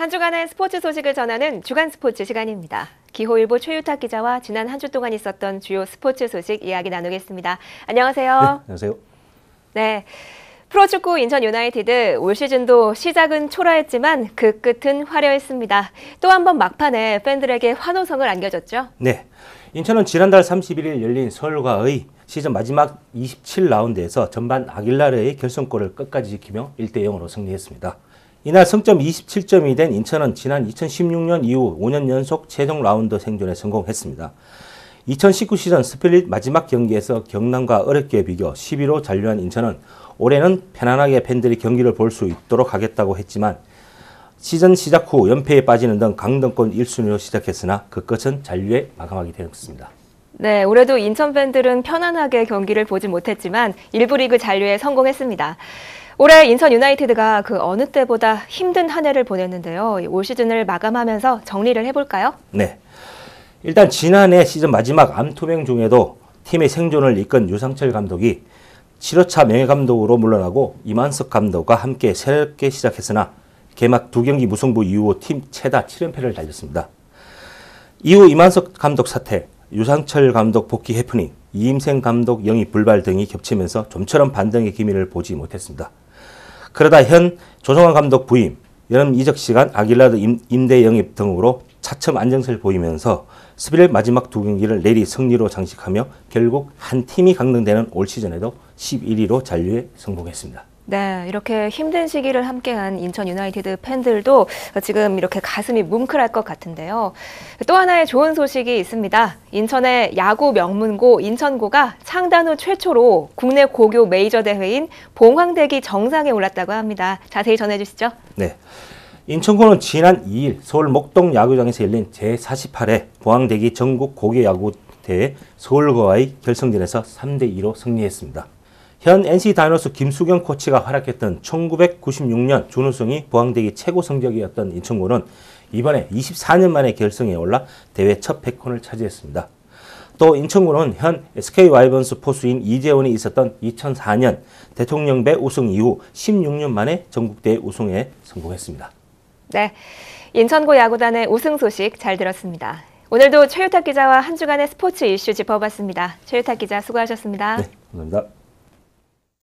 한 주간의 스포츠 소식을 전하는 주간 스포츠 시간입니다. 기호일보 최유탁 기자와 지난 한 주 동안 있었던 주요 스포츠 소식 이야기 나누겠습니다. 안녕하세요. 네, 안녕하세요. 네. 프로축구 인천 유나이티드 올 시즌도 시작은 초라했지만 그 끝은 화려했습니다. 또 한 번 막판에 팬들에게 환호성을 안겨줬죠. 네. 인천은 지난달 31일 열린 서울과의 시즌 마지막 27라운드에서 전반 아길라르의 결승골을 끝까지 지키며 1대 0으로 승리했습니다. 이날 승점 27점이 된 인천은 지난 2016년 이후 5년 연속 최종 라운드 생존에 성공했습니다. 2019 시즌 스플릿 마지막 경기에서 경남과 어렵게 비겨 11호 잔류한 인천은 올해는 편안하게 팬들이 경기를 볼 수 있도록 하겠다고 했지만 시즌 시작 후 연패에 빠지는 등 강등권 1순위로 시작했으나 그것은 잔류에 마감하게 되었습니다. 네, 올해도 인천 팬들은 편안하게 경기를 보지 못했지만 일부 리그 잔류에 성공했습니다. 올해 인천 유나이티드가 그 어느 때보다 힘든 한 해를 보냈는데요. 올 시즌을 마감하면서 정리를 해볼까요? 네. 일단 지난해 시즌 마지막 암투병 중에도 팀의 생존을 이끈 유상철 감독이 7호차 명예감독으로 물러나고 이만석 감독과 함께 새롭게 시작했으나 개막 두 경기 무승부 이후 팀 최다 7연패를 달렸습니다. 이후 이만석 감독 사태, 유상철 감독 복귀 해프닝, 이임생 감독 영입 불발 등이 겹치면서 좀처럼 반등의 기미를 보지 못했습니다. 그러다 현 조성환 감독 부임, 여름 이적 시간 아길라드 임대 영입 등으로 차츰 안정세를 보이면서 11일 마지막 두 경기를 내리 승리로 장식하며 결국 한 팀이 강등되는 올 시즌에도 11위로 잔류에 성공했습니다. 네, 이렇게 힘든 시기를 함께한 인천 유나이티드 팬들도 지금 이렇게 가슴이 뭉클할 것 같은데요. 또 하나의 좋은 소식이 있습니다. 인천의 야구 명문고 인천고가 창단 후 최초로 국내 고교 메이저 대회인 봉황대기 정상에 올랐다고 합니다. 자세히 전해주시죠. 네. 인천고는 지난 2일 서울 목동 야구장에서 열린 제48회 봉황대기 전국 고교 야구 대회 서울과의 결승전에서 3대 2로 승리했습니다. 현 NC 다이노스 김수경 코치가 활약했던 1996년 준우승이 보항대기 최고 성적이었던 인천고는 이번에 24년 만에 결승에 올라 대회 첫패권을 차지했습니다. 또 인천고는 현 SK 와이번스 포수인 이재원이 있었던 2004년 대통령배 우승 이후 16년 만에 전국대회 우승에 성공했습니다. 네, 인천고 야구단의 우승 소식 잘 들었습니다. 오늘도 최유탁 기자와 한 주간의 스포츠 이슈 짚어봤습니다. 최유탁 기자 수고하셨습니다. 네, 감사합니다.